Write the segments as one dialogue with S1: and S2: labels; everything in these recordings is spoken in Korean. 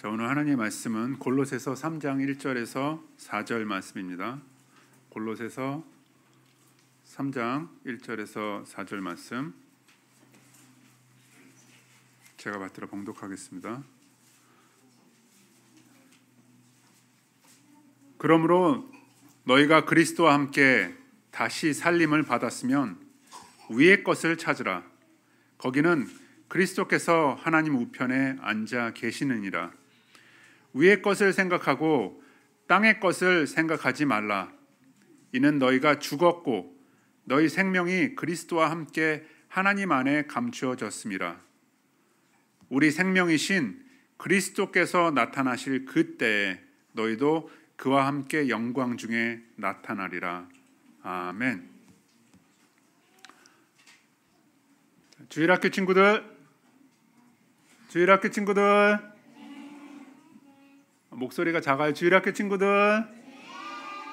S1: 자, 오늘 하나님의 말씀은 골로새서 3장 1절에서 4절 말씀입니다. 골로새서 3장 1절에서 4절 말씀. 제가 받들어 봉독하겠습니다. 그러므로 너희가 그리스도와 함께 다시 살림을 받았으면 위의 것을 찾으라. 거기는 그리스도께서 하나님 우편에 앉아 계시느니라. 위의 것을 생각하고 땅의 것을 생각하지 말라. 이는 너희가 죽었고 너희 생명이 그리스도와 함께 하나님 안에 감추어졌습니다. 우리 생명이신 그리스도께서 나타나실 그때에 너희도 그와 함께 영광 중에 나타나리라. 아멘. 주일학교 친구들, 주일학교 친구들, 목소리가 작아요. 주일학교 친구들.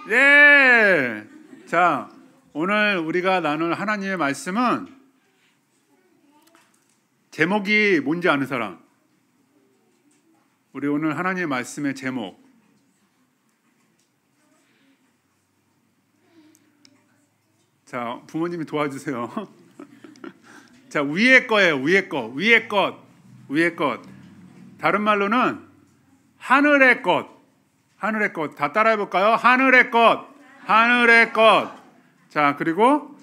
S1: 예. 자, 오늘 우리가 나눌 하나님의 말씀은 제목이 뭔지 아는 사람. 우리 오늘 하나님의 말씀의 제목. 자, 부모님이 도와주세요. 자, 위에 거예요. 위에 거. 위에 것. 위에 것. 다른 말로는 하늘의 것. 하늘의 것. 다 따라해 볼까요? 하늘의 것. 하늘의 것. 자, 그리고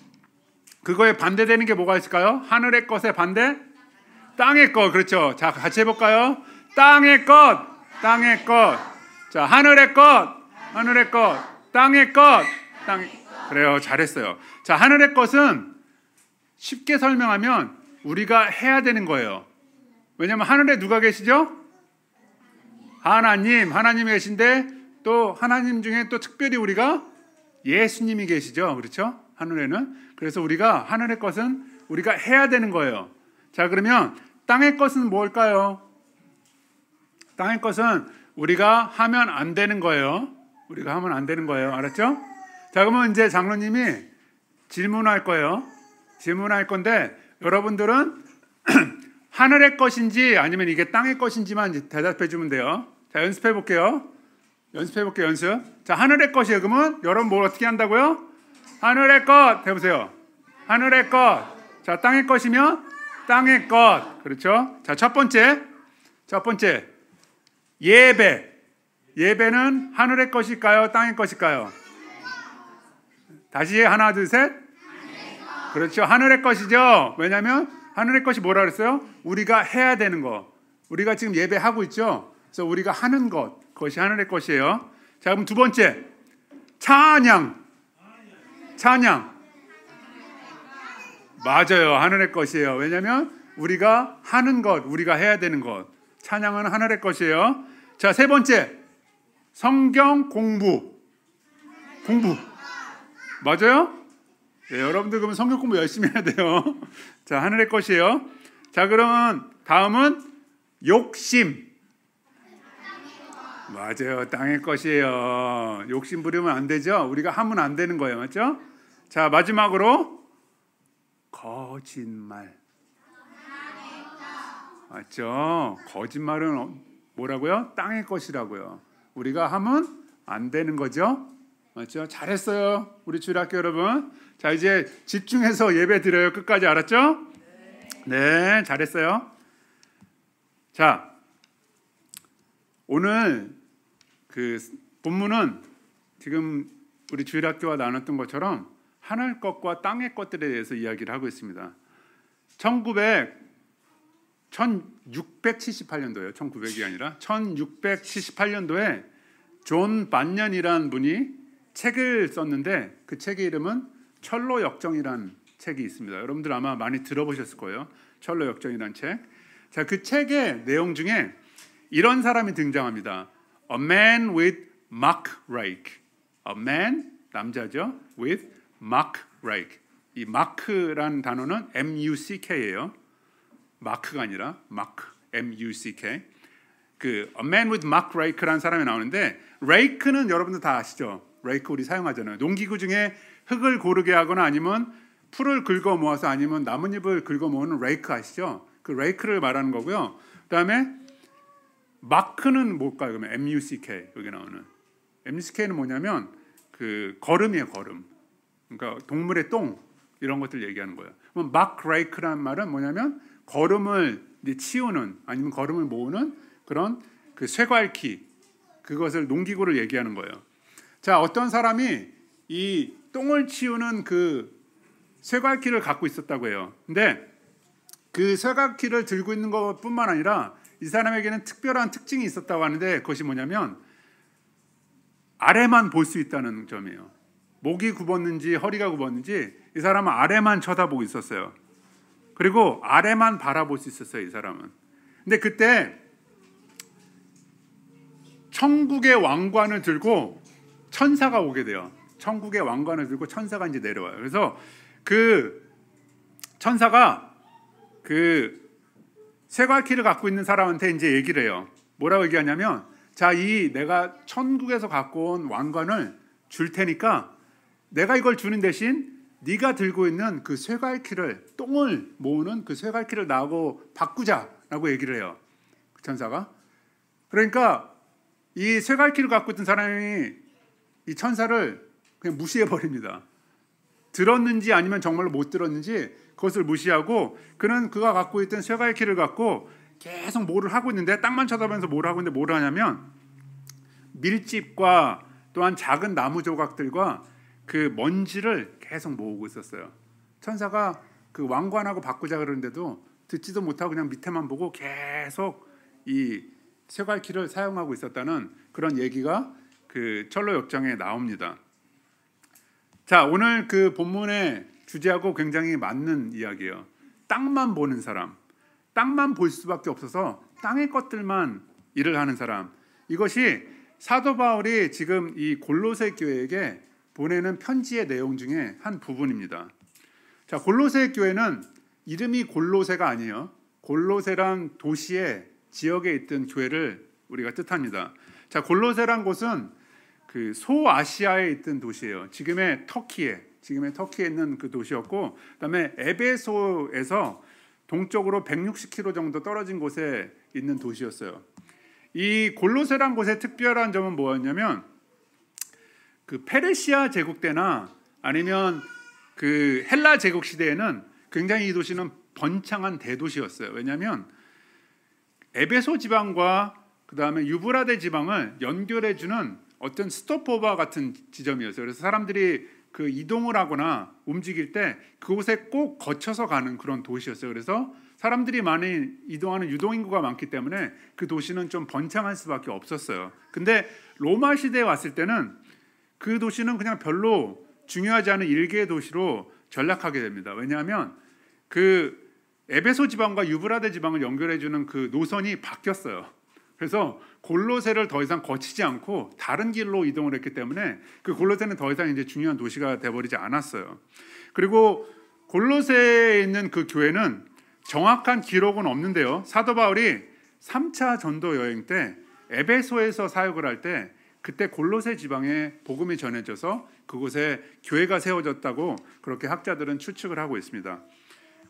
S1: 그거에 반대되는 게 뭐가 있을까요? 하늘의 것에 반대? 땅의 것. 그렇죠. 자, 같이 해볼까요? 땅의 것. 땅의 것. 자, 하늘의 것. 하늘의 것. 땅의 것. 땅. 그래요. 잘했어요. 자, 하늘의 것은 쉽게 설명하면 우리가 해야 되는 거예요. 왜냐면 하늘에 누가 계시죠? 하나님, 하나님 계신데 또 하나님 중에 또 특별히 우리가 예수님이 계시죠. 그렇죠? 하늘에는. 그래서 우리가 하늘의 것은 우리가 해야 되는 거예요. 자, 그러면 땅의 것은 뭘까요? 땅의 것은 우리가 하면 안 되는 거예요. 우리가 하면 안 되는 거예요. 알았죠? 자, 그러면 이제 장로님이 질문할 거예요. 질문할 건데 여러분들은 하늘의 것인지 아니면 이게 땅의 것인지만 대답해 주면 돼요. 자, 연습해 볼게요. 연습해 볼게요, 연습. 자, 하늘의 것이에요. 그러면 여러분 뭘 어떻게 한다고요? 하늘의 것! 해보세요. 하늘의 것. 자, 땅의 것이면 땅의 것. 그렇죠? 자, 첫 번째. 첫 번째. 예배. 예배는 하늘의 것일까요? 땅의 것일까요? 다시 하나, 둘, 셋. 그렇죠. 하늘의 것이죠. 왜냐하면 하늘의 것이 뭐라 그랬어요? 우리가 해야 되는 거. 우리가 지금 예배하고 있죠. 그래서 우리가 하는 것, 그것이 하늘의 것이에요. 자, 그럼 두 번째. 찬양. 찬양. 맞아요. 하늘의 것이에요. 왜냐면 우리가 하는 것, 우리가 해야 되는 것. 찬양은 하늘의 것이에요. 자, 세 번째. 성경 공부. 공부. 맞아요? 네, 여러분들 그러면 성경 공부 열심히 해야 돼요. 자, 하늘의 것이에요. 자, 그러면 다음은 욕심. 맞아요. 땅의 것이에요. 욕심 부리면 안 되죠. 우리가 하면 안 되는 거예요. 맞죠? 자, 마지막으로 거짓말. 맞죠? 거짓말은 어, 뭐라고요? 땅의 것이라고요. 우리가 하면 안 되는 거죠. 맞죠? 잘했어요. 우리 주일학교 여러분. 자, 이제 집중해서 예배 드려요. 끝까지 알았죠? 네, 잘했어요. 자, 오늘 그 본문은 지금 우리 주일학교와 나눴던 것처럼 하늘 것과 땅의 것들에 대해서 이야기를 하고 있습니다. 1900 1678년도예요. 1900이 아니라 1678년도에 존 반년이라는 분이 책을 썼는데 그 책의 이름은 철로 역정이라는 책이 있습니다. 여러분들 아마 많이 들어보셨을 거예요. 철로 역정이라는 책. 자, 그 책의 내용 중에 이런 사람이 등장합니다. A man with mark rake. A man 남자죠. With mark rake. 이 mark란 단어는 M-U-C-K예요. 마크가 아니라 마크, M-U-C-K. 그 A Man with Mark Rake라는 사람이 나오는데 레이크는 여러분들 다 아시죠? 레이크 우리 사용하잖아요. 농기구 중에 흙을 고르게 하거나 아니면 풀을 긁어 모아서 아니면 나뭇잎을 긁어 모으는 레이크 아시죠? 그 레이크를 말하는 거고요. 그다음에 마크는 뭘까요? 그러면 MUCK 여기 나오는 MUCK는 뭐냐면 그 걸음이에요, 걸음. 그러니까 동물의 똥 이런 것들 얘기하는 거예요. 그럼 마크레이크란 말은 뭐냐면 걸음을 이제 치우는 아니면 걸음을 모으는 그런 그 쇠갈퀴 그것을 농기구를 얘기하는 거예요. 자, 어떤 사람이 이 똥을 치우는 그 쇠갈퀴를 갖고 있었다고 해요. 근데 그 쇠갈퀴를 들고 있는 것뿐만 아니라 이 사람에게는 특별한 특징이 있었다고 하는데 그것이 뭐냐면 아래만 볼 수 있다는 점이에요. 목이 굽었는지 허리가 굽었는지 이 사람은 아래만 쳐다보고 있었어요. 그리고 아래만 바라볼 수 있었어요, 이 사람은. 근데 그때 천국의 왕관을 들고 천사가 오게 돼요. 천국의 왕관을 들고 천사가 이제 내려와요. 그래서 그 천사가 그 쇠괄키를 갖고 있는 사람한테 이제 얘기를 해요. 뭐라고 얘기하냐면 자, 이 내가 천국에서 갖고 온 왕관을 줄 테니까 내가 이걸 주는 대신 네가 들고 있는 그쇠갈키를 똥을 모으는 그쇠갈키를 나하고 바꾸자라고 얘기를 해요. 그 천사가. 그러니까 이쇠갈키를 갖고 있던 사람이 이 천사를 그냥 무시해 버립니다. 들었는지 아니면 정말로 못 들었는지 그것을 무시하고 그는 그가 갖고 있던 쇠가의 키를 갖고 계속 뭐를 하고 있는데 땅만 쳐다보면서 뭘 하고 있는데 뭘 하냐면 밀집과 또한 작은 나무 조각들과 그 먼지를 계속 모으고 있었어요. 천사가 그 왕관하고 바꾸자 그러는데도 듣지도 못하고 그냥 밑에만 보고 계속 이 쇠갈키를 사용하고 있었다는 그런 얘기가 그 철로 역장에 나옵니다. 자, 오늘 그 본문의 주제하고 굉장히 맞는 이야기예요. 땅만 보는 사람, 땅만 볼 수밖에 없어서 땅의 것들만 일을 하는 사람. 이것이 사도 바울이 지금 이 골로새 교회에게 보내는 편지의 내용 중에 한 부분입니다. 자, 골로새 교회는 이름이 골로새가 아니에요. 골로새란 도시의 지역에 있던 교회를 우리가 뜻합니다. 자, 골로새란 곳은 그 소아시아에 있던 도시예요. 지금의 터키에 지금의 터키에 있는 그 도시였고 그다음에 에베소에서 동쪽으로 160km 정도 떨어진 곳에 있는 도시였어요. 이 골로세란 곳의 특별한 점은 뭐였냐면 그 페르시아 제국 때나 아니면 그 헬라 제국 시대에는 굉장히 이 도시는 번창한 대도시였어요. 왜냐하면 에베소 지방과 그 다음에 유브라데 지방을 연결해주는 어떤 스토포바 같은 지점이었어요. 그래서 사람들이 그 이동을 하거나 움직일 때 그곳에 꼭 거쳐서 가는 그런 도시였어요. 그래서 사람들이 많이 이동하는 유동인구가 많기 때문에 그 도시는 좀 번창할 수밖에 없었어요. 근데 로마 시대에 왔을 때는 그 도시는 그냥 별로 중요하지 않은 일개의 도시로 전락하게 됩니다. 왜냐하면 그 에베소 지방과 유브라데 지방을 연결해주는 그 노선이 바뀌었어요. 그래서 골로세를 더 이상 거치지 않고 다른 길로 이동을 했기 때문에 그 골로세는 더 이상 이제 중요한 도시가 되버리지 않았어요. 그리고 골로세에 있는 그 교회는 정확한 기록은 없는데요. 사도 바울이 3차 전도 여행 때 에베소에서 사역을 할 때 그때 골로세 지방에 복음이 전해져서 그곳에 교회가 세워졌다고 그렇게 학자들은 추측을 하고 있습니다.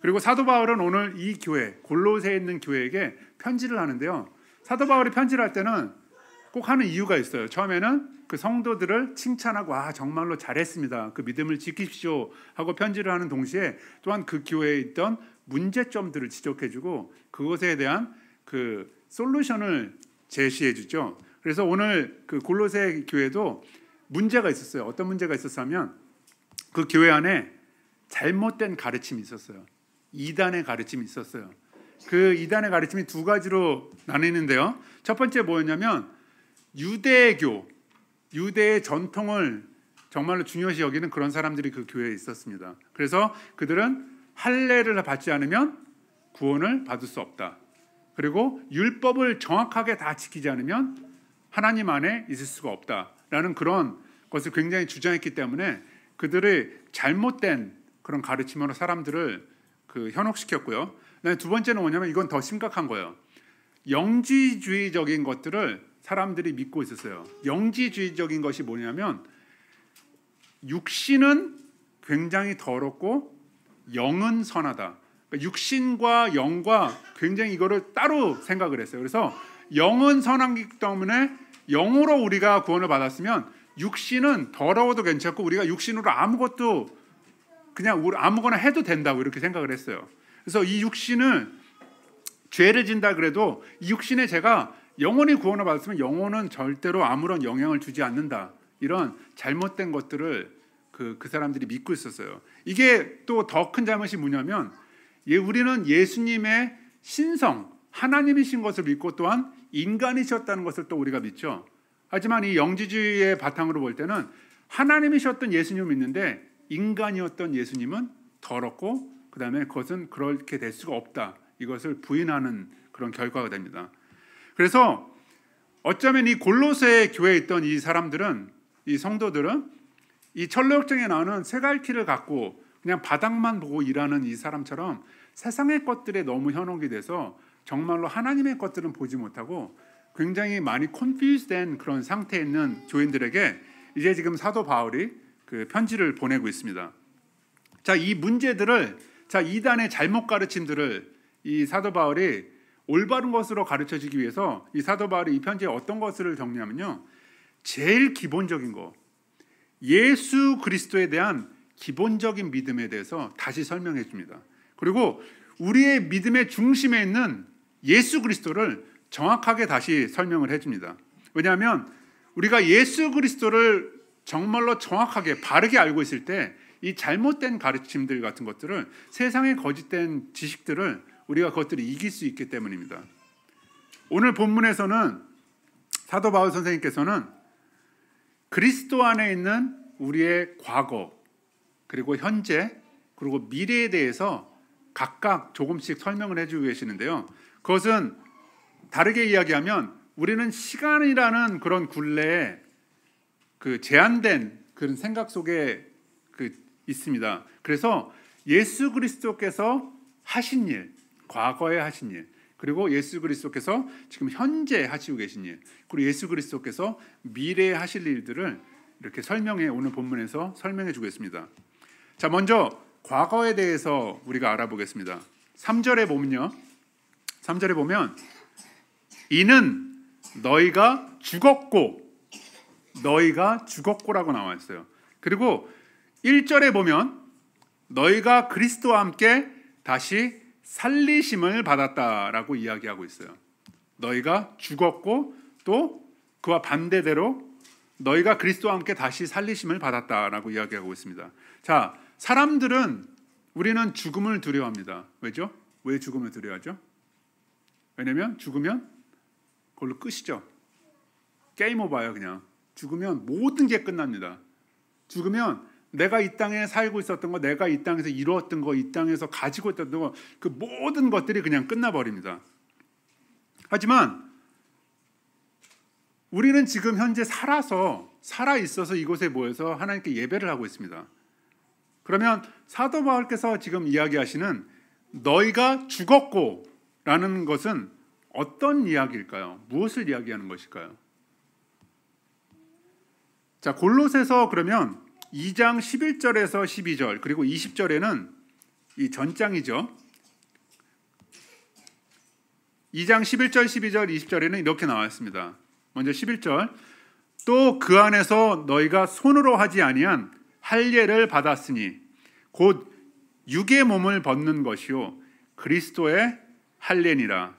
S1: 그리고 사도 바울은 오늘 이 교회 골로세에 있는 교회에게 편지를 하는데요. 사도 바울이 편지를 할 때는 꼭 하는 이유가 있어요. 처음에는 그 성도들을 칭찬하고 아 정말로 잘했습니다. 그 믿음을 지키십시오 하고 편지를 하는 동시에 또한 그 교회에 있던 문제점들을 지적해주고 그것에 대한 그 솔루션을 제시해주죠. 그래서 오늘 그 골로새 교회도 문제가 있었어요. 어떤 문제가 있었냐면 그 교회 안에 잘못된 가르침이 있었어요. 이단의 가르침이 있었어요. 그 이단의 가르침이 두 가지로 나뉘는데요. 첫 번째 뭐였냐면 유대교, 유대의 전통을 정말로 중요시 여기는 그런 사람들이 그 교회에 있었습니다. 그래서 그들은 할례를 받지 않으면 구원을 받을 수 없다. 그리고 율법을 정확하게 다 지키지 않으면 하나님 안에 있을 수가 없다라는 그런 것을 굉장히 주장했기 때문에 그들의 잘못된 그런 가르침으로 사람들을 그 현혹시켰고요. 네, 두 번째는 뭐냐면 이건 더 심각한 거예요. 영지주의적인 것들을 사람들이 믿고 있었어요. 영지주의적인 것이 뭐냐면 육신은 굉장히 더럽고 영은 선하다. 그러니까 육신과 영과 굉장히 이거를 따로 생각을 했어요. 그래서 영은 선하기 때문에 영으로 우리가 구원을 받았으면 육신은 더러워도 괜찮고 우리가 육신으로 아무것도 그냥 아무거나 해도 된다고 이렇게 생각을 했어요. 그래서 이 육신은 죄를 진다 그래도 이 육신에 제가 영혼이 구원을 받았으면 영혼은 절대로 아무런 영향을 주지 않는다. 이런 잘못된 것들을 그, 그 사람들이 믿고 있었어요. 이게 또 더 큰 잘못이 뭐냐면 예, 우리는 예수님의 신성, 하나님이신 것을 믿고 또한 인간이셨다는 것을 또 우리가 믿죠. 하지만 이 영지주의의 바탕으로 볼 때는 하나님이셨던 예수님을 믿는데 인간이었던 예수님은 더럽고 그 다음에 그것은 그렇게 될 수가 없다. 이것을 부인하는 그런 결과가 됩니다. 그래서 어쩌면 이 골로새 교회에 있던 이 사람들은 이 성도들은 이철로정에 나오는 세갈키를 갖고 그냥 바닥만 보고 일하는 이 사람처럼 세상의 것들에 너무 현혹이 돼서 정말로 하나님의 것들은 보지 못하고 굉장히 많이 콘퓨즈된 그런 상태에 있는 교인들에게 이제 지금 사도 바울이 그 편지를 보내고 있습니다. 자, 이 문제들을 자, 이단의 잘못 가르침들을 이 사도 바울이 올바른 것으로 가르쳐 주기 위해서 이 사도 바울이 이 편지에 어떤 것을 정리하면요. 제일 기본적인 거. 예수 그리스도에 대한 기본적인 믿음에 대해서 다시 설명해 줍니다. 그리고 우리의 믿음의 중심에 있는 예수 그리스도를 정확하게 다시 설명을 해 줍니다. 왜냐하면 우리가 예수 그리스도를 정말로 정확하게 바르게 알고 있을 때이 잘못된 가르침들 같은 것들을 세상의 거짓된 지식들을 우리가 그것들을 이길 수 있기 때문입니다. 오늘 본문에서는 사도 바울 선생님께서는 그리스도 안에 있는 우리의 과거 그리고 현재 그리고 미래에 대해서 각각 조금씩 설명을 해주고 계시는데요. 그것은 다르게 이야기하면 우리는 시간이라는 그런 굴레에 그 제한된 그런 생각 속에 있습니다. 그래서 예수 그리스도께서 하신 일, 과거에 하신 일, 그리고 예수 그리스도께서 지금 현재 하시고 계신 일, 그리고 예수 그리스도께서 미래에 하실 일들을 이렇게 설명해 오늘 본문에서 설명해 주겠습니다 자, 먼저 과거에 대해서 우리가 알아보겠습니다. 3절에 보면요. 3절에 보면 이는 너희가 죽었고 너희가 죽었고라고 나와 있어요. 그리고 1절에 보면 너희가 그리스도와 함께 다시 살리심을 받았다라고 이야기하고 있어요. 너희가 죽었고 또 그와 반대대로 너희가 그리스도와 함께 다시 살리심을 받았다라고 이야기하고 있습니다. 자, 사람들은 우리는 죽음을 두려워합니다. 왜죠? 왜 죽음을 두려워하죠? 왜냐면 죽으면 그걸로 끝이죠. 게임 오버예요, 그냥. 죽으면 모든 게 끝납니다. 죽으면 내가 이 땅에 살고 있었던 거, 내가 이 땅에서 이루었던 거, 이 땅에서 가지고 있던 거, 그 모든 것들이 그냥 끝나버립니다. 하지만 우리는 지금 현재 살아서 살아 있어서 이곳에 모여서 하나님께 예배를 하고 있습니다. 그러면 사도 바울께서 지금 이야기하시는 너희가 죽었고라는 것은 어떤 이야기일까요? 무엇을 이야기하는 것일까요? 자, 골로새서 그러면 2장 11절에서 12절 그리고 20절에는 이 전장이죠. 2장 11절, 12절, 20절에는 이렇게 나와 있습니다. 먼저 11절 또 그 안에서 너희가 손으로 하지 아니한 할례를 받았으니 곧 육의 몸을 벗는 것이요 그리스도의 할례니라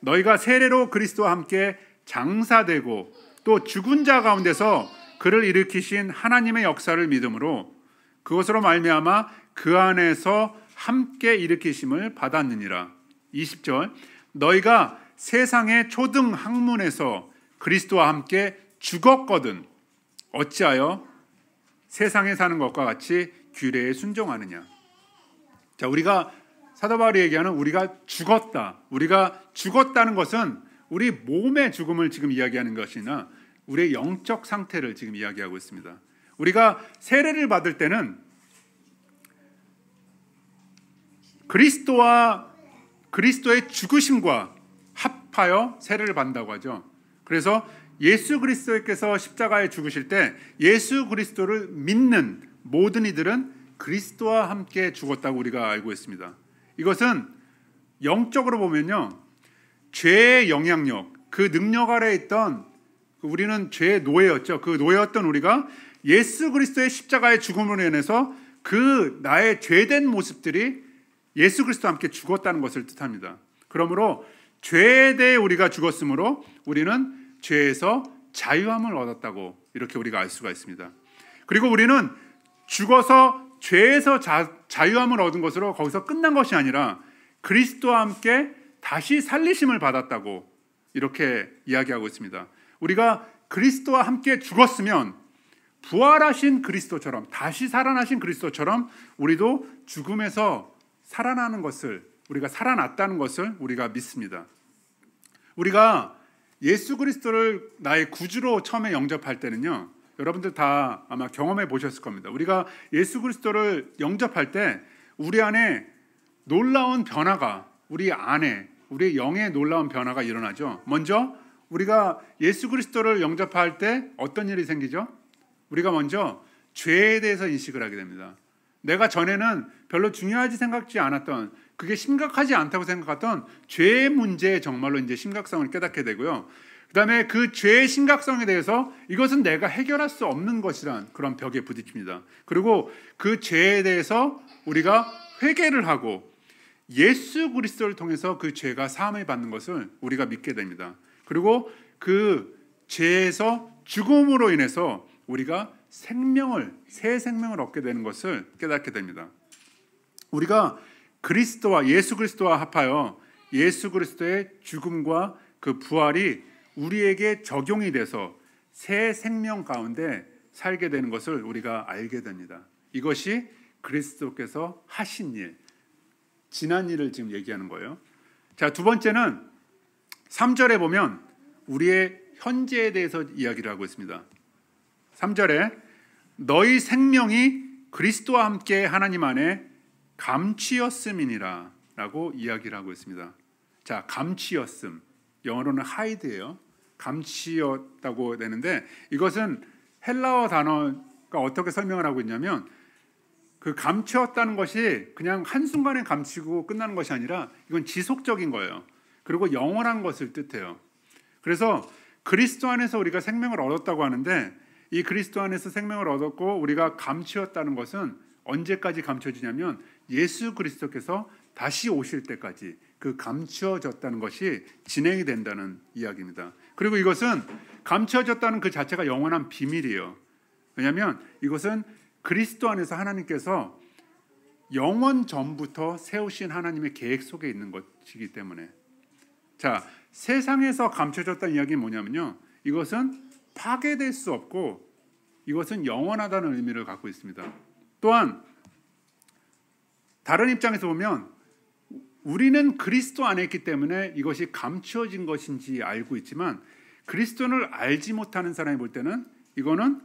S1: 너희가 세례로 그리스도와 함께 장사되고 또 죽은 자 가운데서 그를 일으키신 하나님의 역사를 믿음으로 그것으로 말미암아 그 안에서 함께 일으키심을 받았느니라. 20절 너희가 세상의 초등 학문에서 그리스도와 함께 죽었거든 어찌하여 세상에 사는 것과 같이 규례에 순종하느냐. 자, 우리가 사도 바울이 얘기하는 우리가 죽었다. 우리가 죽었다는 것은 우리 몸의 죽음을 지금 이야기하는 것이나 우리의 영적 상태를 지금 이야기하고 있습니다. 우리가 세례를 받을 때는 그리스도와 그리스도의 죽으심과 합하여 세례를 받는다고 하죠. 그래서 예수 그리스도께서 십자가에 죽으실 때 예수 그리스도를 믿는 모든 이들은 그리스도와 함께 죽었다고 우리가 알고 있습니다. 이것은 영적으로 보면요. 죄의 영향력, 그 능력 아래 있던 그 우리는 죄의 노예였죠. 그 노예였던 우리가 예수 그리스도의 십자가의 죽음으로 인해서 그 나의 죄된 모습들이 예수 그리스도와 함께 죽었다는 것을 뜻합니다. 그러므로 죄에 대해 우리가 죽었으므로 우리는 죄에서 자유함을 얻었다고 이렇게 우리가 알 수가 있습니다. 그리고 우리는 죽어서 죄에서 자, 자유함을 얻은 것으로 거기서 끝난 것이 아니라 그리스도와 함께 다시 살리심을 받았다고 이렇게 이야기하고 있습니다. 우리가 그리스도와 함께 죽었으면 부활하신 그리스도처럼 다시 살아나신 그리스도처럼 우리도 죽음에서 살아나는 것을 우리가 살아났다는 것을 우리가 믿습니다. 우리가 예수 그리스도를 나의 구주로 처음에 영접할 때는요. 여러분들 다 아마 경험해 보셨을 겁니다. 우리가 예수 그리스도를 영접할 때 우리 안에 놀라운 변화가 우리 안에 우리 영의 놀라운 변화가 일어나죠. 먼저 우리가 예수 그리스도를 영접할 때 어떤 일이 생기죠? 우리가 먼저 죄에 대해서 인식을 하게 됩니다. 내가 전에는 별로 중요하지 생각지 않았던 그게 심각하지 않다고 생각했던 죄의 문제에 정말로 이제 심각성을 깨닫게 되고요. 그다음에 그 죄의 심각성에 대해서 이것은 내가 해결할 수 없는 것이란 그런 벽에 부딪힙니다. 그리고 그 죄에 대해서 우리가 회개를 하고 예수 그리스도를 통해서 그 죄가 사함을 받는 것을 우리가 믿게 됩니다. 그리고 그 죄에서 죽음으로 인해서 우리가 생명을 새 생명을 얻게 되는 것을 깨닫게 됩니다. 우리가 그리스도와 예수 그리스도와 합하여 예수 그리스도의 죽음과 그 부활이 우리에게 적용이 돼서 새 생명 가운데 살게 되는 것을 우리가 알게 됩니다. 이것이 그리스도께서 하신 일, 지난 일을 지금 얘기하는 거예요. 자, 두 번째는 3절에 보면 우리의 현재에 대해서 이야기를 하고 있습니다. 3절에 너희 생명이 그리스도와 함께 하나님 안에 감추였음이니라라고 이야기를 하고 있습니다. 자, 감추였음. 영어로는 하이드예요 감추였다고 되는데 이것은 헬라어 단어가 어떻게 설명을 하고 있냐면 그 감추었다는 것이 그냥 한순간에 감추고 끝나는 것이 아니라 이건 지속적인 거예요. 그리고 영원한 것을 뜻해요. 그래서 그리스도 안에서 우리가 생명을 얻었다고 하는데 이 그리스도 안에서 생명을 얻었고 우리가 감추었다는 것은 언제까지 감춰지냐면 예수 그리스도께서 다시 오실 때까지 그 감추어졌다는 것이 진행이 된다는 이야기입니다. 그리고 이것은 감추어졌다는 그 자체가 영원한 비밀이에요. 왜냐하면 이것은 그리스도 안에서 하나님께서 영원 전부터 세우신 하나님의 계획 속에 있는 것이기 때문에 자, 세상에서 감춰졌다는 이야기는 뭐냐면요. 이것은 파괴될 수 없고 이것은 영원하다는 의미를 갖고 있습니다. 또한 다른 입장에서 보면 우리는 그리스도 안에 있기 때문에 이것이 감추어진 것인지 알고 있지만 그리스도를 알지 못하는 사람이 볼 때는 이거는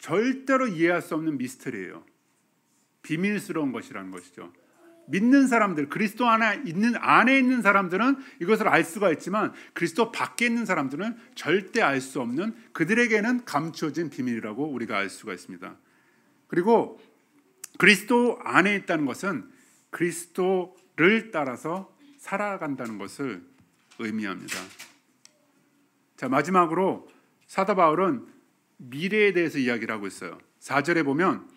S1: 절대로 이해할 수 없는 미스터리예요. 비밀스러운 것이라는 것이죠. 믿는 사람들, 그리스도 안에 있는 안에 있는 사람들은 이것을 알 수가 있지만 그리스도 밖에 있는 사람들은 절대 알 수 없는 그들에게는 감추어진 비밀이라고 우리가 알 수가 있습니다. 그리고 그리스도 안에 있다는 것은 그리스도를 따라서 살아간다는 것을 의미합니다. 자, 마지막으로 사도 바울은 미래에 대해서 이야기를 하고 있어요. 4절에 보면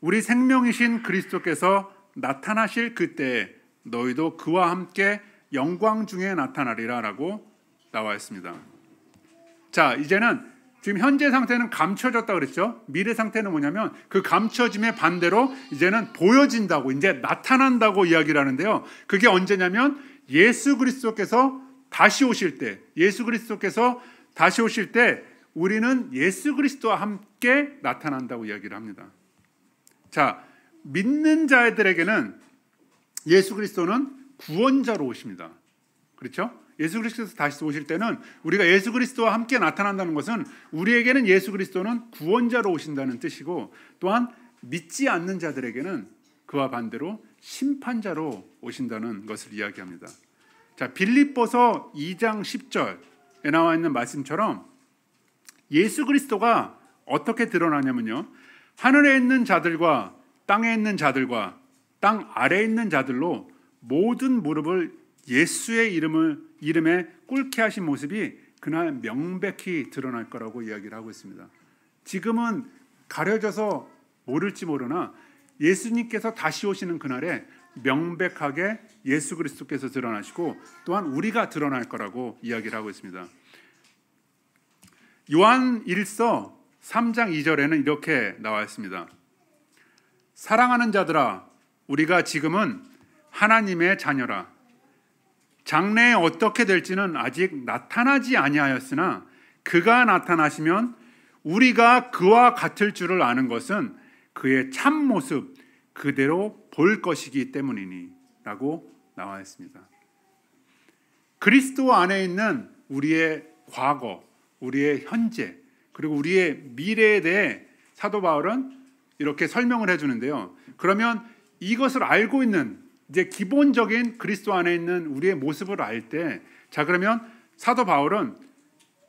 S1: 우리 생명이신 그리스도께서 나타나실 그때 너희도 그와 함께 영광 중에 나타나리라라고 나와 있습니다. 자, 이제는 지금 현재 상태는 감춰졌다 그랬죠? 미래 상태는 뭐냐면 그 감춰짐의 반대로 이제는 보여진다고 이제 나타난다고 이야기를 하는데요. 그게 언제냐면 예수 그리스도께서 다시 오실 때 예수 그리스도께서 다시 오실 때 우리는 예수 그리스도와 함께 나타난다고 이야기를 합니다. 자, 믿는 자들에게는 예수 그리스도는 구원자로 오십니다. 그렇죠? 예수 그리스도에서 다시 오실 때는 우리가 예수 그리스도와 함께 나타난다는 것은 우리에게는 예수 그리스도는 구원자로 오신다는 뜻이고 또한 믿지 않는 자들에게는 그와 반대로 심판자로 오신다는 것을 이야기합니다. 자, 빌립보서 2장 10절에 나와 있는 말씀처럼 예수 그리스도가 어떻게 드러나냐면요. 하늘에 있는 자들과 땅에 있는 자들과 땅 아래에 있는 자들로 모든 무릎을 예수의 이름을 이름에 꿇게 하신 모습이 그날 명백히 드러날 거라고 이야기를 하고 있습니다. 지금은 가려져서 모를지 모르나 예수님께서 다시 오시는 그날에 명백하게 예수 그리스도께서 드러나시고 또한 우리가 드러날 거라고 이야기를 하고 있습니다. 요한 1서 3장 2절에는 이렇게 나와 있습니다. 사랑하는 자들아, 우리가 지금은 하나님의 자녀라. 장래에 어떻게 될지는 아직 나타나지 아니하였으나 그가 나타나시면 우리가 그와 같을 줄을 아는 것은 그의 참 모습 그대로 볼 것이기 때문이니라고 나와 있습니다. 그리스도 안에 있는 우리의 과거, 우리의 현재, 그리고 우리의 미래에 대해 사도 바울은 이렇게 설명을 해주는데요. 그러면 이것을 알고 있는 이제 기본적인 그리스도 안에 있는 우리의 모습을 알 때, 자 그러면 사도 바울은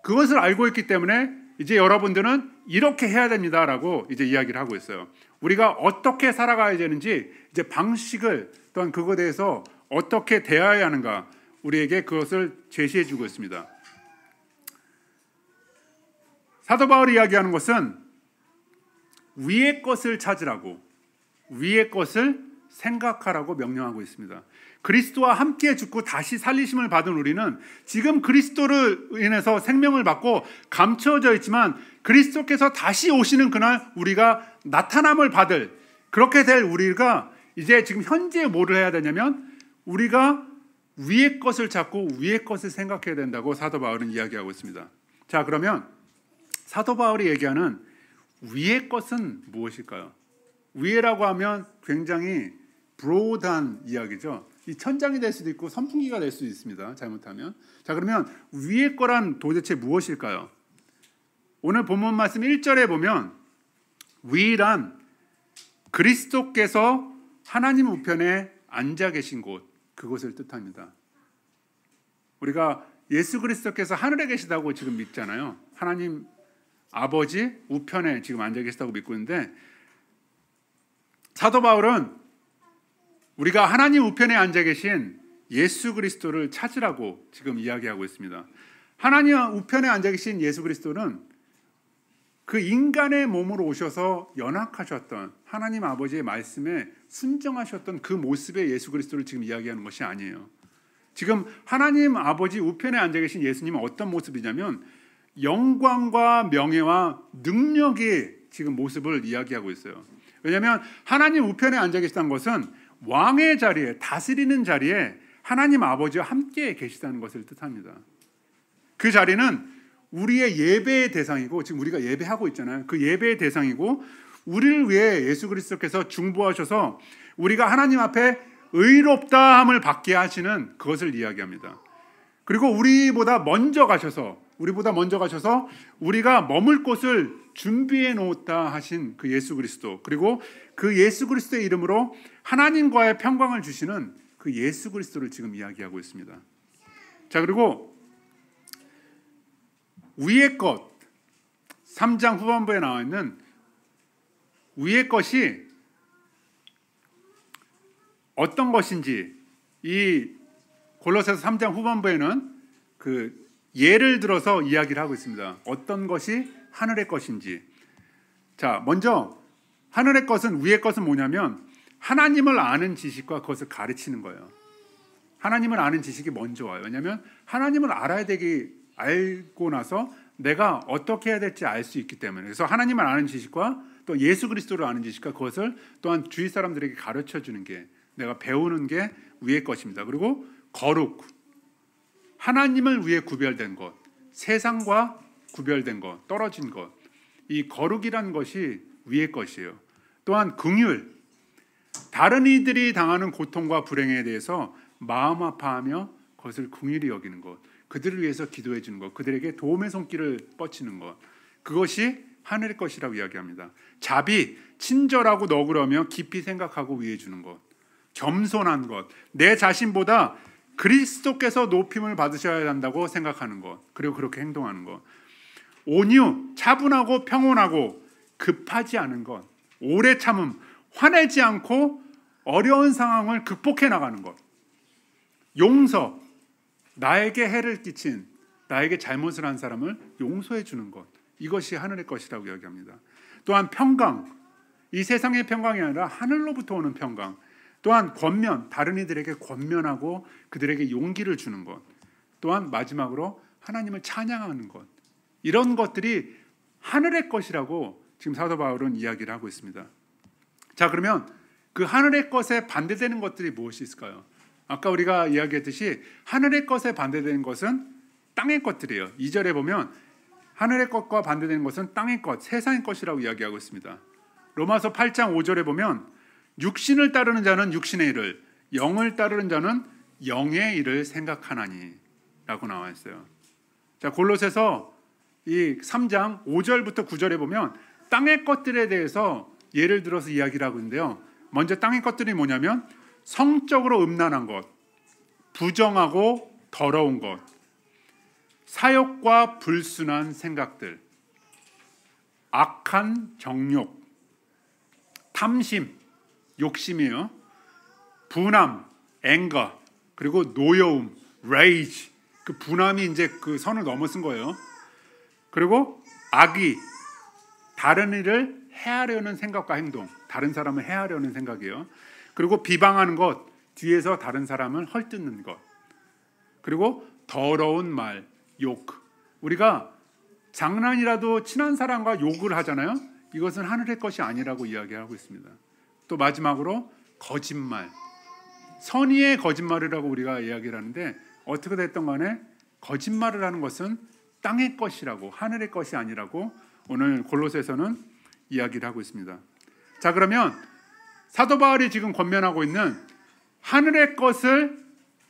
S1: 그것을 알고 있기 때문에 이제 여러분들은 이렇게 해야 됩니다라고 이제 이야기를 하고 있어요. 우리가 어떻게 살아가야 되는지 이제 방식을 또한 그거에 대해서 어떻게 대해야 하는가 우리에게 그것을 제시해 주고 있습니다. 사도 바울이 이야기하는 것은 위의 것을 찾으라고 위의 것을 생각하라고 명령하고 있습니다. 그리스도와 함께 죽고 다시 살리심을 받은 우리는 지금 그리스도를 인해서 생명을 받고 감추져 있지만 그리스도께서 다시 오시는 그날 우리가 나타남을 받을 그렇게 될 우리가 이제 지금 현재 뭐를 해야 되냐면 우리가 위의 것을 찾고 위의 것을 생각해야 된다고 사도 바울은 이야기하고 있습니다. 자, 그러면 사도 바울이 얘기하는 위의 것은 무엇일까요? 위에라고 하면 굉장히 브로드한 이야기죠. 이 천장이 될 수도 있고 선풍기가 될 수도 있습니다. 잘못하면. 자, 그러면 위의 거란 도대체 무엇일까요? 오늘 본문 말씀 1절에 보면 위란 그리스도께서 하나님 우편에 앉아 계신 곳 그곳을 뜻합니다. 우리가 예수 그리스도께서 하늘에 계시다고 지금 믿잖아요. 하나님 아버지 우편에 지금 앉아 계시다고 믿고 있는데 사도 바울은 우리가 하나님 우편에 앉아 계신 예수 그리스도를 찾으라고 지금 이야기하고 있습니다. 하나님 우편에 앉아 계신 예수 그리스도는 그 인간의 몸으로 오셔서 연약하셨던 하나님 아버지의 말씀에 순정하셨던 그 모습의 예수 그리스도를 지금 이야기하는 것이 아니에요. 지금 하나님 아버지 우편에 앉아 계신 예수님은 어떤 모습이냐면 영광과 명예와 능력의 지금 모습을 이야기하고 있어요. 왜냐하면 하나님 우편에 앉아 계시다는 것은 왕의 자리에 다스리는 자리에 하나님 아버지와 함께 계시다는 것을 뜻합니다. 그 자리는 우리의 예배의 대상이고 지금 우리가 예배하고 있잖아요. 그 예배의 대상이고 우리를 위해 예수 그리스도께서 중보하셔서 우리가 하나님 앞에 의롭다함을 받게 하시는 그것을 이야기합니다. 그리고 우리보다 먼저 가셔서 우리보다 먼저 가셔서 우리가 머물 곳을 준비해 놓았다 하신 그 예수 그리스도 그리고 그 예수 그리스도의 이름으로 하나님과의 평강을 주시는 그 예수 그리스도를 지금 이야기하고 있습니다. 자 그리고 위의 것 3장 후반부에 나와 있는 위의 것이 어떤 것인지 이 골로새서 3장 후반부에는 그 예를 들어서 이야기를 하고 있습니다. 어떤 것이 하늘의 것인지. 자, 먼저 하늘의 것은 위의 것은 뭐냐면 하나님을 아는 지식과 그것을 가르치는 거예요. 하나님을 아는 지식이 먼저 와요. 왜냐하면 하나님을 알아야 되기 알고 나서 내가 어떻게 해야 될지 알 수 있기 때문에 그래서 하나님을 아는 지식과 또 예수 그리스도를 아는 지식과 그것을 또한 주위 사람들에게 가르쳐 주는 게 내가 배우는 게 위의 것입니다. 그리고 거룩 하나님을 위해 구별된 것, 세상과 구별된 것, 떨어진 것, 이 거룩이란 것이 위의 것이에요. 또한 긍휼, 다른 이들이 당하는 고통과 불행에 대해서 마음 아파하며 그것을 긍휼히 여기는 것, 그들을 위해서 기도해 주는 것, 그들에게 도움의 손길을 뻗치는 것, 그것이 하늘의 것이라고 이야기합니다. 자비, 친절하고 너그러며 깊이 생각하고 위해 주는 것, 겸손한 것, 내 자신보다 그리스도께서 높임을 받으셔야 한다고 생각하는 것 그리고 그렇게 행동하는 것 온유 차분하고 평온하고 급하지 않은 것 오래 참음 화내지 않고 어려운 상황을 극복해 나가는 것 용서 나에게 해를 끼친 나에게 잘못을 한 사람을 용서해 주는 것 이것이 하늘의 것이라고 이야기합니다 또한 평강 이 세상의 평강이 아니라 하늘로부터 오는 평강 또한 권면, 다른 이들에게 권면하고 그들에게 용기를 주는 것. 또한 마지막으로 하나님을 찬양하는 것. 이런 것들이 하늘의 것이라고 지금 사도 바울은 이야기를 하고 있습니다. 자, 그러면 그 하늘의 것에 반대되는 것들이 무엇이 있을까요? 아까 우리가 이야기했듯이 하늘의 것에 반대되는 것은 땅의 것들이에요. 2절에 보면 하늘의 것과 반대되는 것은 땅의 것, 세상의 것이라고 이야기하고 있습니다. 로마서 8장 5절에 보면 육신을 따르는 자는 육신의 일을, 영을 따르는 자는 영의 일을 생각하나니라고 나와 있어요. 자, 골로새서 이 3장 5절부터 9절에 보면 땅의 것들에 대해서 예를 들어서 이야기를 하고 있는데요. 먼저 땅의 것들이 뭐냐면 성적으로 음란한 것, 부정하고 더러운 것, 사욕과 불순한 생각들, 악한 정욕, 탐심, 욕심이에요. 분함, 앵거, 그리고 노여움, rage. 그 분함이 이제 그 선을 넘어선 거예요. 그리고 악이 다른 일을 해하려는 생각과 행동, 다른 사람을 해하려는 생각이에요. 그리고 비방하는 것, 뒤에서 다른 사람을 헐뜯는 것. 그리고 더러운 말, 욕. 우리가 장난이라도 친한 사람과 욕을 하잖아요. 이것은 하늘의 것이 아니라고 이야기하고 있습니다. 또 마지막으로 거짓말. 선의의 거짓말이라고 우리가 이야기를 하는데 어떻게 됐던 간에 거짓말을 하는 것은 땅의 것이라고 하늘의 것이 아니라고 오늘 골로새서는 이야기를 하고 있습니다. 자 그러면 사도 바울이 지금 권면하고 있는 하늘의 것을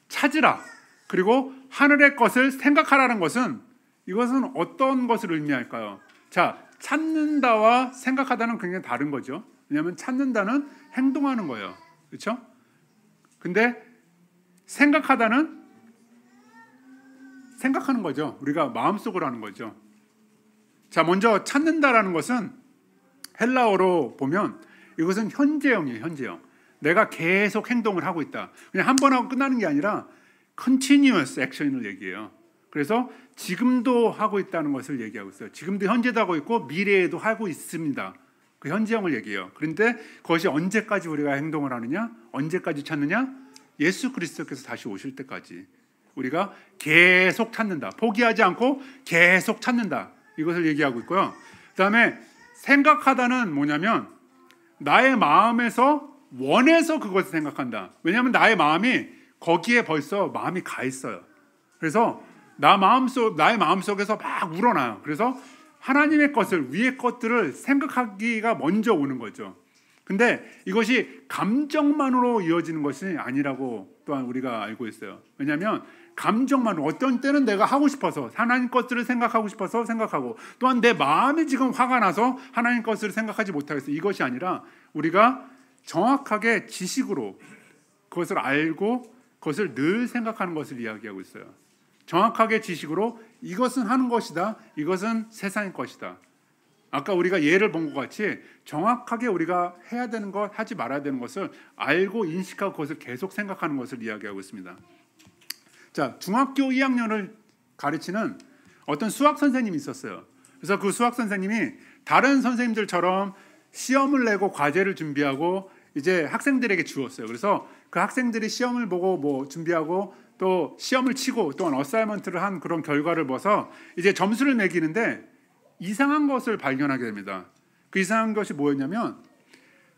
S1: 찾으라 그리고 하늘의 것을 생각하라는 것은 이것은 어떤 것을 의미할까요? 자 찾는다와 생각하다는 굉장히 다른 거죠. 왜냐하면 찾는다는 행동하는 거예요. 그렇죠? 근데 생각하다는 생각하는 거죠. 우리가 마음속으로 하는 거죠. 자, 먼저 찾는다라는 것은 헬라어로 보면 이것은 현재형이에요. 현재형. 내가 계속 행동을 하고 있다. 그냥 한 번 하고 끝나는 게 아니라 continuous action을 얘기해요. 그래서 지금도 하고 있다는 것을 얘기하고 있어요. 지금도 현재도 하고 있고 미래에도 하고 있습니다. 그 현지형을 얘기해요. 그런데 그것이 언제까지 우리가 행동을 하느냐? 언제까지 찾느냐? 예수 그리스도께서 다시 오실 때까지 우리가 계속 찾는다. 포기하지 않고 계속 찾는다. 이것을 얘기하고 있고요. 그다음에 생각하다는 뭐냐면 나의 마음에서 원해서 그것을 생각한다. 왜냐하면 나의 마음이 거기에 벌써 마음이 가 있어요. 그래서 나 마음 속 나의 마음 속에서 막 우러나요. 그래서 하나님의 것을 위의 것들을 생각하기가 먼저 오는 거죠. 근데 이것이 감정만으로 이어지는 것이 아니라고 또한 우리가 알고 있어요. 왜냐하면 감정만 어떤 때는 내가 하고 싶어서 하나님 것들을 생각하고 싶어서 생각하고 또한 내 마음이 지금 화가 나서 하나님 것을 생각하지 못하겠어 이것이 아니라 우리가 정확하게 지식으로 그것을 알고 그것을 늘 생각하는 것을 이야기하고 있어요. 정확하게 지식으로 이것은 하는 것이다. 이것은 세상의 것이다. 아까 우리가 예를 본 것 같이 정확하게 우리가 해야 되는 것, 하지 말아야 되는 것을 알고 인식하고 그것을 계속 생각하는 것을 이야기하고 있습니다. 자, 중학교 2학년을 가르치는 어떤 수학 선생님이 있었어요. 그래서 그 수학 선생님이 다른 선생님들처럼 시험을 내고 과제를 준비하고 이제 학생들에게 주었어요. 그래서 그 학생들이 시험을 보고 뭐 준비하고 또 시험을 치고 또한 어사이먼트를 한 그런 결과를 봐서 이제 점수를 매기는데 이상한 것을 발견하게 됩니다. 그 이상한 것이 뭐였냐면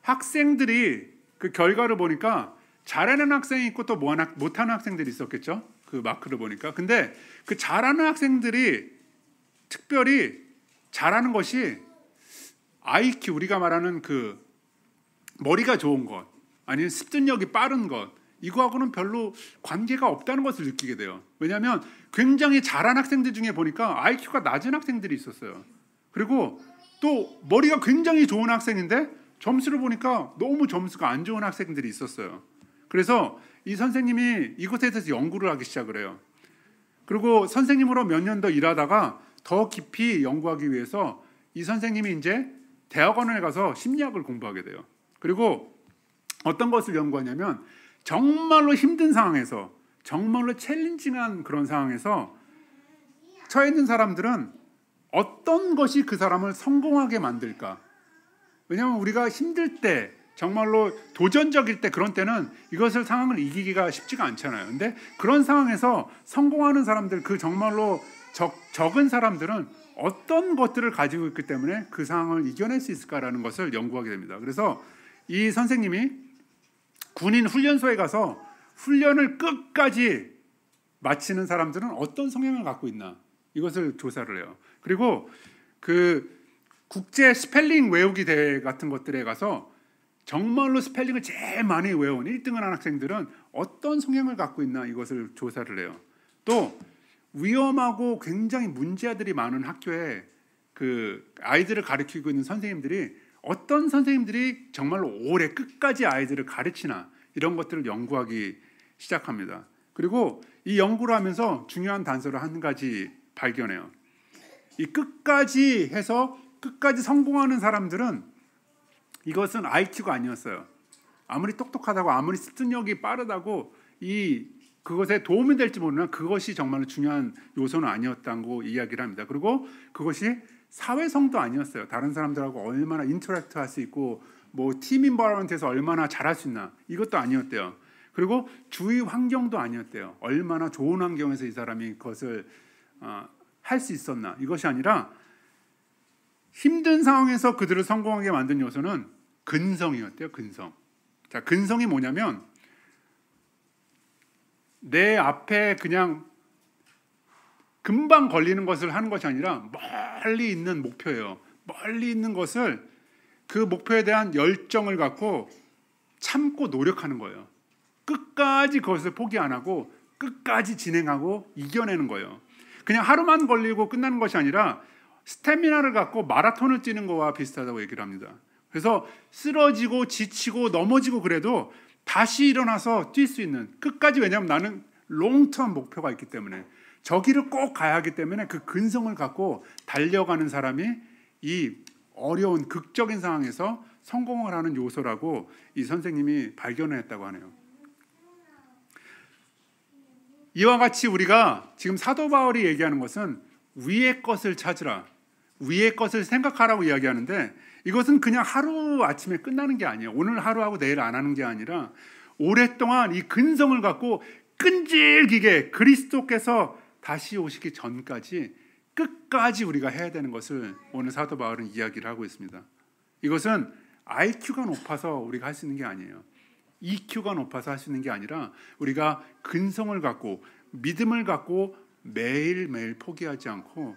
S1: 학생들이 그 결과를 보니까 잘하는 학생이 있고 또 못하는 학생들이 있었겠죠. 그 마크를 보니까. 근데 그 잘하는 학생들이 특별히 잘하는 것이 IQ 우리가 말하는 그 머리가 좋은 것 아니면 습득력이 빠른 것 이거하고는 별로 관계가 없다는 것을 느끼게 돼요. 왜냐하면 굉장히 잘한 학생들 중에 보니까 IQ가 낮은 학생들이 있었어요. 그리고 또 머리가 굉장히 좋은 학생인데 점수를 보니까 너무 점수가 안 좋은 학생들이 있었어요. 그래서 이 선생님이 이곳에 대해서 연구를 하기 시작을 해요. 그리고 선생님으로 몇 년 더 일하다가 더 깊이 연구하기 위해서 이 선생님이 이제 대학원에 가서 심리학을 공부하게 돼요. 그리고 어떤 것을 연구하냐면 정말로 힘든 상황에서 정말로 챌린징한 그런 상황에서 처해 있는 사람들은 어떤 것이 그 사람을 성공하게 만들까? 왜냐하면 우리가 힘들 때 정말로 도전적일 때 그런 때는 이것을 상황을 이기기가 쉽지가 않잖아요. 근데 그런 상황에서 성공하는 사람들 그 정말로 적, 적은 사람들은 어떤 것들을 가지고 있기 때문에 그 상황을 이겨낼 수 있을까라는 것을 연구하게 됩니다. 그래서 이 선생님이 군인 훈련소에 가서 훈련을 끝까지 마치는 사람들은 어떤 성향을 갖고 있나 이것을 조사를 해요. 그리고 그 국제 스펠링 외우기 대회 같은 것들에 가서 정말로 스펠링을 제일 많이 외운 1등을 한 학생들은 어떤 성향을 갖고 있나 이것을 조사를 해요. 또 위험하고 굉장히 문제아들이 많은 학교에 그 아이들을 가르치고 있는 선생님들이 어떤 선생님들이 정말로 오래 끝까지 아이들을 가르치나 이런 것들을 연구하기 시작합니다. 그리고 이 연구를 하면서 중요한 단서를 한 가지 발견해요. 이 끝까지 해서 끝까지 성공하는 사람들은 이것은 IQ가 아니었어요. 아무리 똑똑하다고 아무리 습득력이 빠르다고 이 그것에 도움이 될지 모르나 그것이 정말로 중요한 요소는 아니었다고 이야기를 합니다. 그리고 그것이 사회성도 아니었어요. 다른 사람들하고 얼마나 인터랙트 할 수 있고 뭐 팀 인바이런트에서 얼마나 잘할 수 있나 이것도 아니었대요. 그리고 주위 환경도 아니었대요. 얼마나 좋은 환경에서 이 사람이 그것을 어, 할수 있었나 이것이 아니라 힘든 상황에서 그들을 성공하게 만든 요소는 근성이었대요. 근성. 자, 근성이 뭐냐면 내 앞에 그냥 금방 걸리는 것을 하는 것이 아니라 멀리 있는 목표예요. 멀리 있는 것을 그 목표에 대한 열정을 갖고 참고 노력하는 거예요. 끝까지 그것을 포기 안 하고 끝까지 진행하고 이겨내는 거예요. 그냥 하루만 걸리고 끝나는 것이 아니라 스태미나를 갖고 마라톤을 뛰는 것과 비슷하다고 얘기를 합니다. 그래서 쓰러지고 지치고 넘어지고 그래도 다시 일어나서 뛸 수 있는 끝까지 왜냐하면 나는 롱텀 목표가 있기 때문에 저기를 꼭 가야 하기 때문에 그 근성을 갖고 달려가는 사람이 이 어려운 극적인 상황에서 성공을 하는 요소라고 이 선생님이 발견을 했다고 하네요. 이와 같이 우리가 지금 사도 바울이 얘기하는 것은 위의 것을 찾으라. 위의 것을 생각하라고 이야기하는데 이것은 그냥 하루 아침에 끝나는 게 아니에요. 오늘 하루하고 내일 안 하는 게 아니라 오랫동안 이 근성을 갖고 끈질기게 그리스도께서 다시 오시기 전까지 끝까지 우리가 해야 되는 것을 오늘 사도 바울은 이야기를 하고 있습니다. 이것은 IQ가 높아서 우리가 할 수 있는 게 아니에요. EQ가 높아서 할 수 있는 게 아니라 우리가 근성을 갖고 믿음을 갖고 매일매일 포기하지 않고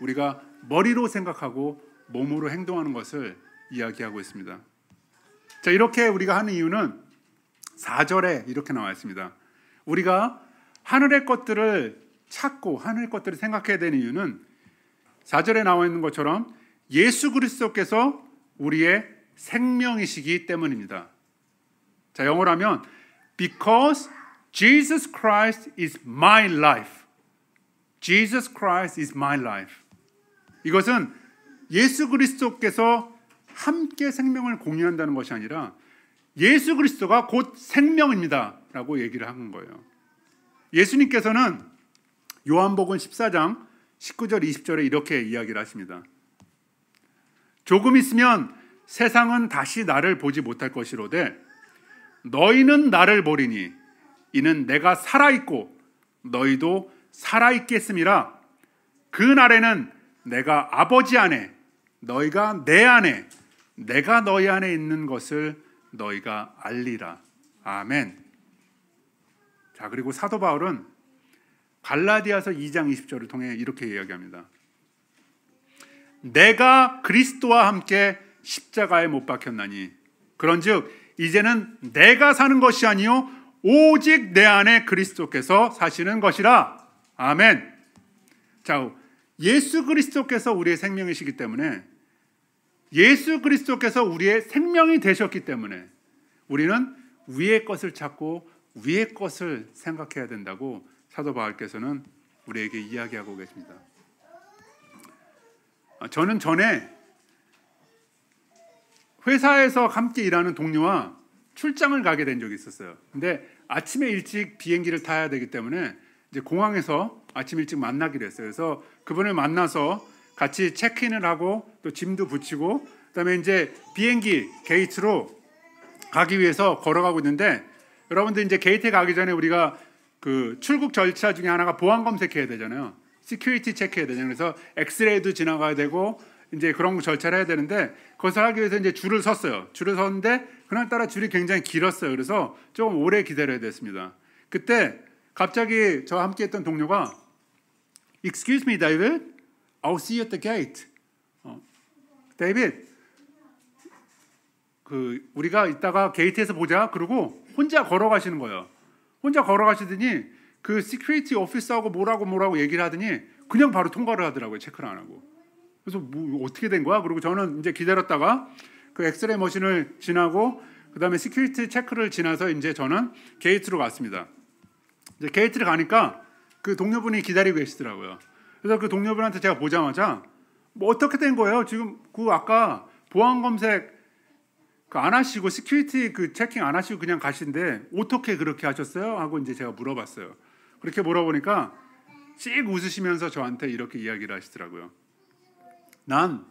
S1: 우리가 머리로 생각하고 몸으로 행동하는 것을 이야기하고 있습니다. 자, 이렇게 우리가 하는 이유는 4절에 이렇게 나와 있습니다. 우리가 하늘의 것들을 찾고 하늘 것들을 생각해야 되는 이유는 4절에 나와 있는 것처럼 예수 그리스도께서 우리의 생명이시기 때문입니다. 자, 영어로 면 because Jesus Christ is my life. Jesus Christ is my life. 이것은 예수 그리스도께서 함께 생명을 공유한다는 것이 아니라 예수 그리스도가 곧 생명입니다라고 얘기를 한 거예요. 예수님께서는 요한복음 14장 19절 20절에 이렇게 이야기를 하십니다. 조금 있으면 세상은 다시 나를 보지 못할 것이로되 너희는 나를 보리니 이는 내가 살아 있고 너희도 살아 있겠음이라 그 날에는 내가 아버지 안에 너희가 내 안에 내가 너희 안에 있는 것을 너희가 알리라. 아멘. 자, 그리고 사도 바울은 갈라디아서 2장 20절을 통해 이렇게 이야기합니다. 내가 그리스도와 함께 십자가에 못 박혔나니 그런즉 이제는 내가 사는 것이 아니요 오직 내 안에 그리스도께서 사시는 것이라. 아멘. 자, 예수 그리스도께서 우리의 생명이시기 때문에 예수 그리스도께서 우리의 생명이 되셨기 때문에 우리는 위의 것을 찾고 위의 것을 생각해야 된다고 사도 바울께서는 우리에게 이야기하고 계십니다. 아, 저는 전에 회사에서 함께 일하는 동료와 출장을 가게 된 적이 있었어요. 근데 아침에 일찍 비행기를 타야 되기 때문에 이제 공항에서 아침 일찍 만나기로 했어요. 그래서 그분을 만나서 같이 체크인을 하고 또 짐도 붙이고 그다음에 이제 비행기 게이트로 가기 위해서 걸어가고 있는데 여러분들 이제 게이트에 가기 전에 우리가 그 출국 절차 중에 하나가 보안 검색해야 되잖아요. 시큐리티 체크해야 되잖아요. 그래서 엑스레이도 지나가야 되고 이제 그런 절차를 해야 되는데 그것을 하기 위해서 이제 줄을 섰어요. 줄을 섰는데 그날따라 줄이 굉장히 길었어요. 그래서 조금 오래 기다려야 됐습니다. 그때 갑자기 저와 함께 했던 동료가 Excuse me, David. I'll see you at the gate. 어, David. 그 우리가 이따가 게이트에서 보자. 그리고 혼자 걸어가시는 거예요. 혼자 걸어가시더니 그 시큐리티 오피스하고 뭐라고 뭐라고 얘기를 하더니 그냥 바로 통과를 하더라고요. 체크를 안 하고. 그래서 뭐 어떻게 된 거야? 그리고 저는 이제 기다렸다가 그 엑스레이 머신을 지나고 그다음에 시큐리티 체크를 지나서 이제 저는 게이트로 갔습니다. 이제 게이트를 가니까 그 동료분이 기다리고 계시더라고요. 그래서 그 동료분한테 제가 보자마자 뭐 어떻게 된 거예요? 지금 그 아까 보안 검색 그안 하시고 시큐리티 그 체킹 안 하시고 그냥 가신데 어떻게 그렇게 하셨어요? 하고 이제 제가 물어봤어요. 그렇게 물어보니까 씩 웃으시면서 저한테 이렇게 이야기를 하시더라고요. 난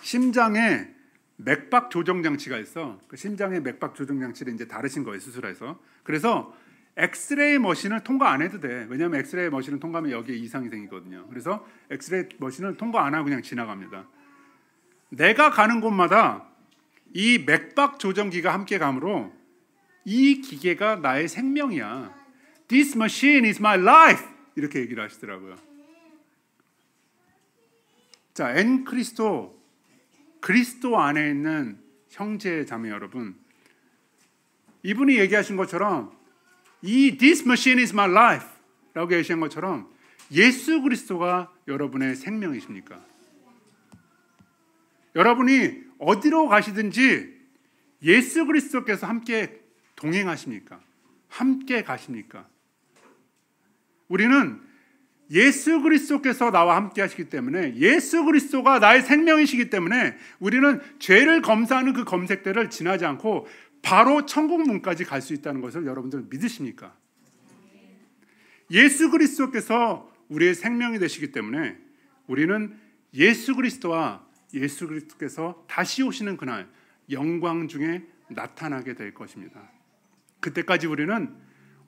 S1: 심장에 맥박 조정 장치가 있어. 그 심장에 맥박 조정 장치를 이제 다르신 거예요 수술해서. 그래서 엑스레이 머신을 통과 안 해도 돼. 왜냐하면 엑스레이 머신을 통과하면 여기에 이상이 생기거든요. 그래서 엑스레이 머신을 통과 안 하고 그냥 지나갑니다. 내가 가는 곳마다 이 맥박 조정기가 함께 가므로 이 기계가 나의 생명이야. This machine is my life. 이렇게 얘기를 하시더라고요. 자, 엔 크리스토 그리스도 안에 있는 형제 자매 여러분. 이분이 얘기하신 것처럼 이 this machine is my life 라고 얘기하신 것처럼 예수 그리스도가 여러분의 생명이십니까? 여러분이 어디로 가시든지 예수 그리스도께서 함께 동행하십니까? 함께 가십니까? 우리는 예수 그리스도께서 나와 함께 하시기 때문에 예수 그리스도가 나의 생명이시기 때문에 우리는 죄를 검사하는 그 검색대를 지나지 않고 바로 천국 문까지 갈 수 있다는 것을 여러분들 믿으십니까? 예수 그리스도께서 우리의 생명이 되시기 때문에 우리는 예수 그리스도와 예수 그리스도께서 다시 오시는 그날 영광 중에 나타나게 될 것입니다. 그때까지 우리는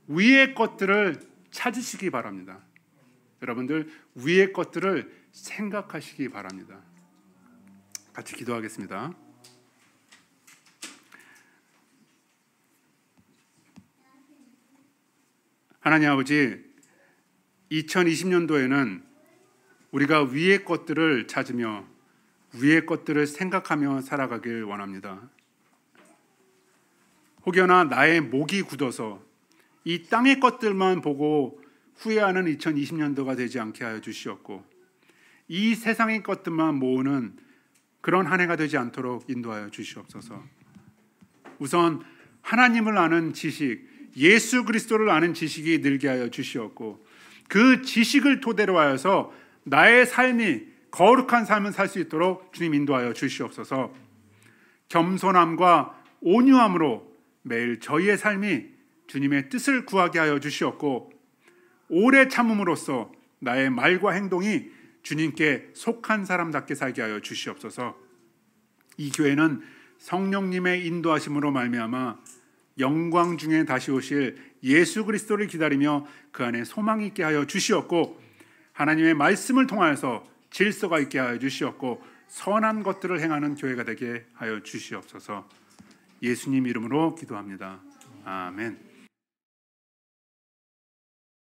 S1: 위의 것들을 찾으시기 바랍니다. 여러분들 위의 것들을 생각하시기 바랍니다. 같이 기도하겠습니다. 하나님 아버지 2020년도에는 우리가 위의 것들을 찾으며 위의 것들을 생각하며 살아가길 원합니다. 혹여나 나의 목이 굳어서 이 땅의 것들만 보고 후회하는 2020년도가 되지 않게 하여 주시었고 이 세상의 것들만 모으는 그런 한 해가 되지 않도록 인도하여 주시옵소서. 우선 하나님을 아는 지식, 예수 그리스도를 아는 지식이 늘게 하여 주시었고 그 지식을 토대로 하여서 나의 삶이 거룩한 삶을 살 수 있도록 주님 인도하여 주시옵소서. 겸손함과 온유함으로 매일 저희의 삶이 주님의 뜻을 구하게 하여 주시옵고 오래 참음으로써 나의 말과 행동이 주님께 속한 사람답게 살게 하여 주시옵소서. 이 교회는 성령님의 인도하심으로 말미암아 영광 중에 다시 오실 예수 그리스도를 기다리며 그 안에 소망 있게 하여 주시옵고 하나님의 말씀을 통하여서 질서가 있게 하여 주시옵고 선한 것들을 행하는 교회가 되게 하여 주시옵소서. 예수님 이름으로 기도합니다. 아멘.